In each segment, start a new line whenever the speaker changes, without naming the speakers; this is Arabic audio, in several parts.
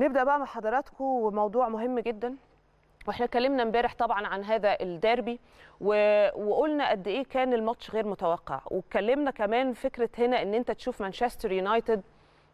نبدا بقى مع حضراتكم وموضوع مهم جدا واحنا اتكلمنا امبارح طبعا عن هذا الديربي و... وقلنا قد ايه كان الماتش غير متوقع واتكلمنا كمان فكره هنا ان انت تشوف مانشستر يونايتد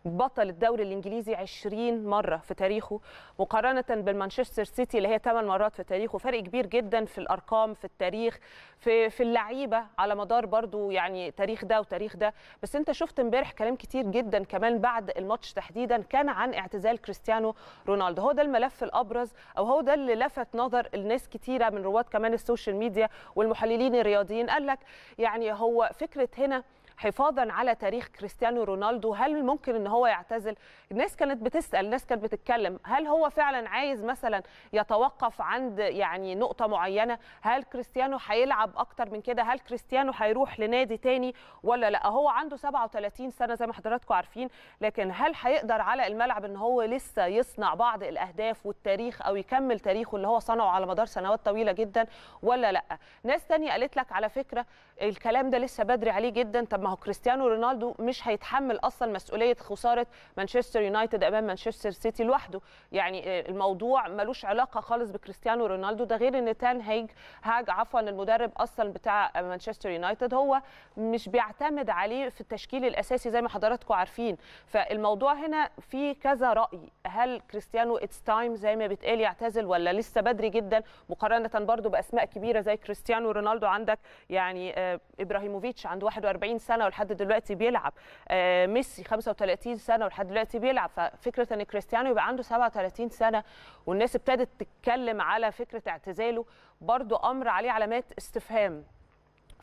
بطل الدوري الانجليزي 20 مره في تاريخه مقارنه بالمانشستر سيتي اللي هي 8 مرات في تاريخه فرق كبير جدا في الارقام في التاريخ في في اللعيبه على مدار برضو يعني تاريخ ده وتاريخ ده بس انت شفت امبارح كلام كتير جدا كمان بعد الماتش تحديدا كان عن اعتزال كريستيانو رونالدو هو ده الملف الابرز او هو ده اللي لفت نظر الناس كتيره من رواد كمان السوشيال ميديا والمحللين الرياضيين قال لك يعني هو فكره هنا حفاظا على تاريخ كريستيانو رونالدو هل ممكن ان هو يعتزل الناس كانت بتسال الناس كانت بتتكلم هل هو فعلا عايز مثلا يتوقف عند يعني نقطه معينه هل كريستيانو هيلعب اكتر من كده هل كريستيانو هيروح لنادي تاني ولا لا هو عنده 37 سنه زي ما حضراتكم عارفين لكن هل هيقدر على الملعب ان هو لسه يصنع بعض الاهداف والتاريخ او يكمل تاريخه اللي هو صنعه على مدار سنوات طويله جدا ولا لا ناس تانية قالت لك على فكره الكلام ده لسه بدري عليه جدا طب ما هو كريستيانو رونالدو مش هيتحمل اصلا مسؤوليه خساره مانشستر يونايتد امام مانشستر سيتي لوحده يعني آه، الموضوع ملوش علاقه خالص بكريستيانو رونالدو ده غير ان تان هيج هاج عفوا المدرب اصلا بتاع آه، مانشستر يونايتد هو مش بيعتمد عليه في التشكيل الاساسي زي ما حضراتكم عارفين فالموضوع هنا في كذا راي هل كريستيانو اتس تايم زي ما بيتقال يعتزل ولا لسه بدري جدا مقارنه برضه باسماء كبيره زي كريستيانو رونالدو عندك يعني آه، ابراهيموفيتش عنده 41 سنه سنه ولحد دلوقتي بيلعب آه، ميسي 35 سنه ولحد دلوقتي بيلعب ففكره ان كريستيانو يبقى عنده 37 سنه والناس ابتدت تتكلم على فكره اعتزاله برضو امر عليه علامات استفهام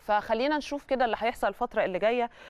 فخلينا نشوف كده اللي هيحصل الفتره اللي جايه